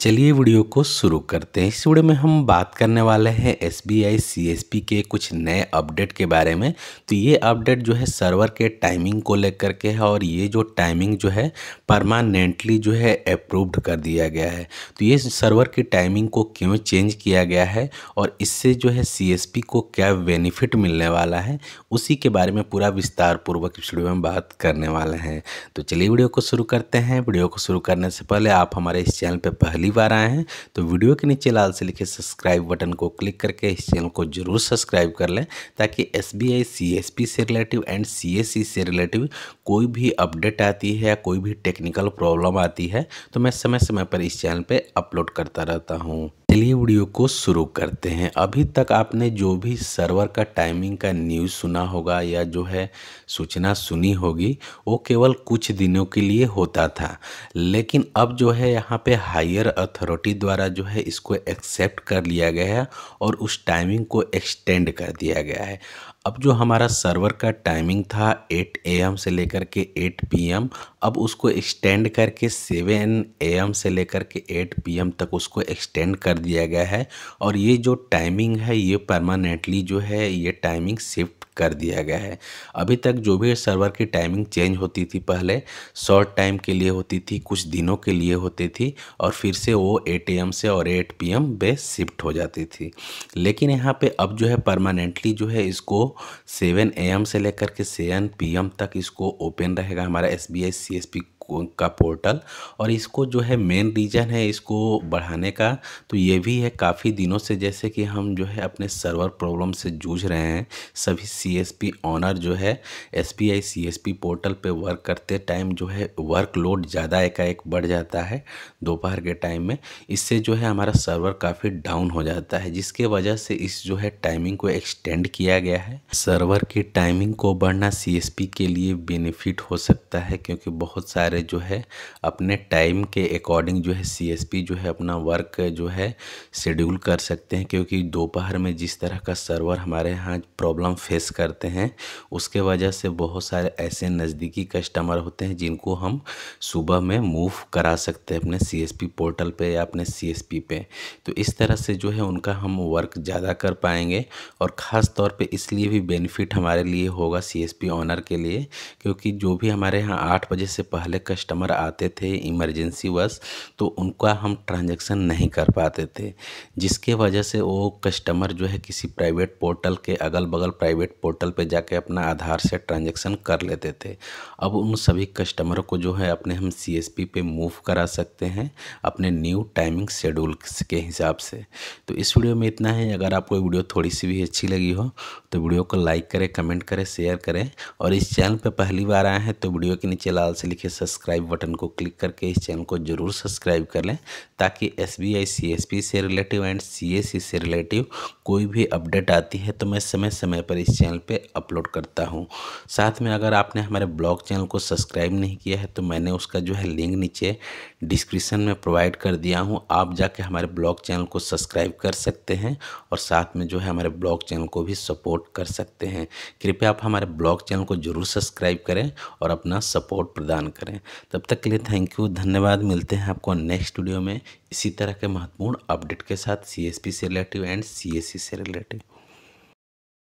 चलिए वीडियो को शुरू करते हैं इस वीडियो में हम बात करने वाले हैं S B I C S P के कुछ नए अपडेट के बारे में तो ये अपडेट जो है सर्वर के टाइमिंग को लेकर के है और ये जो टाइमिंग जो है परमानेंटली जो है अप्रूव्ड कर दिया गया है तो ये सर्वर की टाइमिंग को क्यों चेंज किया गया है और इससे जो है सी एस पी को क्या बेनिफिट मिलने वाला है उसी के बारे में पूरा विस्तारपूर्वक इस वीडियो में बात करने वाले हैं तो चलिए वीडियो को शुरू करते हैं वीडियो को शुरू करने से पहले आप हमारे इस चैनल पर पहले पहली बार आए हैं तो वीडियो के नीचे लाल से लिखे सब्सक्राइब बटन को क्लिक करके इस चैनल को जरूर सब्सक्राइब कर लें ताकि एस बी से रिलेटिव एंड सी से रिलेटिव कोई भी अपडेट आती है या कोई भी टेक्निकल प्रॉब्लम आती है तो मैं समय समय पर इस चैनल पर अपलोड करता रहता हूँ चलिए वीडियो को शुरू करते हैं अभी तक आपने जो भी सर्वर का टाइमिंग का न्यूज़ सुना होगा या जो है सूचना सुनी होगी वो केवल कुछ दिनों के लिए होता था लेकिन अब जो है यहाँ पे हायर अथॉरिटी द्वारा जो है इसको एक्सेप्ट कर लिया गया है और उस टाइमिंग को एक्सटेंड कर दिया गया है अब जो हमारा सर्वर का टाइमिंग था 8 एम से लेकर के 8 पीएम अब उसको एक्सटेंड करके 7 एम से लेकर के 8 पीएम तक उसको एक्सटेंड कर दिया गया है और ये जो टाइमिंग है ये परमानेंटली जो है ये टाइमिंग शिफ्ट कर दिया गया है अभी तक जो भी सर्वर की टाइमिंग चेंज होती थी पहले शॉर्ट टाइम के लिए होती थी कुछ दिनों के लिए होती थी और फिर से वो एट एम से और एट पी एम बे शिफ्ट हो जाती थी लेकिन यहाँ पे अब जो है परमानेंटली जो है इसको सेवन एम से लेकर के सेवन पीएम तक इसको ओपन रहेगा हमारा S B I C S P का पोर्टल और इसको जो है मेन रीज़न है इसको बढ़ाने का तो ये भी है काफ़ी दिनों से जैसे कि हम जो है अपने सर्वर प्रॉब्लम से जूझ रहे हैं सभी सी एस पी ऑनर जो है S P I C S P portal पे वर्क करते टाइम जो है वर्कलोड ज़्यादा एकाएक बढ़ जाता है दोपहर के टाइम में इससे जो है हमारा सर्वर काफ़ी डाउन हो जाता है जिसके वजह से इस जो है टाइमिंग को एक्सटेंड किया गया है सर्वर की टाइमिंग को बढ़ना सी एस पी के लिए बेनिफिट हो सकता है क्योंकि बहुत सारे सारे जो है अपने टाइम के अकॉर्डिंग जो है सीएसपी जो है अपना वर्क जो है शेड्यूल कर सकते हैं क्योंकि दोपहर में जिस तरह का सर्वर हमारे यहाँ प्रॉब्लम फेस करते हैं उसके वजह से बहुत सारे ऐसे नज़दीकी कस्टमर होते हैं जिनको हम सुबह में मूव करा सकते हैं अपने सी पोर्टल पर या अपने सी पे तो इस तरह से जो है उनका हम वर्क ज़्यादा कर पाएंगे और ख़ास तौर पर इसलिए भी बेनिफिट हमारे लिए होगा सीएसपी ऑनर के लिए क्योंकि जो भी हमारे यहाँ आठ बजे से पहले कस्टमर आते थे इमरजेंसी बस तो उनका हम ट्रांजेक्शन नहीं कर पाते थे जिसके वजह से वो कस्टमर जो है किसी प्राइवेट पोर्टल के अगल बगल प्राइवेट पोर्टल पे जाके अपना आधार से ट्रांजेक्शन कर लेते थे अब उन सभी कस्टमर को जो है अपने हम सी एस पी पे मूव करा सकते हैं अपने न्यू टाइमिंग शेड्यूल के हिसाब से तो इस वीडियो में इतना है अगर आपको वीडियो थोड़ी सी भी अच्छी लगी हो तो वीडियो को लाइक करें कमेंट करें शेयर करें और इस चैनल पर पहली बार आए हैं तो वीडियो के नीचे लाल से लिखे सब्सक्राइब सब्सक्राइब बटन को क्लिक करके इस चैनल को जरूर सब्सक्राइब कर लें ताकि S B I C S P से relative and C S C से रिलेटिव कोई भी अपडेट आती है तो मैं समय समय पर इस चैनल पर अपलोड करता हूँ साथ में अगर आपने हमारे ब्लॉग चैनल को सब्सक्राइब नहीं किया है तो मैंने उसका जो है लिंक नीचे डिस्क्रिप्सन में प्रोवाइड कर दिया हूँ आप जाके हमारे ब्लॉग चैनल को सब्सक्राइब कर सकते हैं और साथ में जो है हमारे ब्लॉग चैनल को भी सपोर्ट कर सकते हैं कृपया आप हमारे ब्लॉग चैनल को जरूर सब्सक्राइब करें और अपना सपोर्ट प्रदान करें तब तक के लिए थैंक यू धन्यवाद मिलते हैं आपको नेक्स्ट वीडियो में इसी तरह के महत्वपूर्ण अपडेट के साथ सी से रिलेटिव एंड सी से रिलेटिव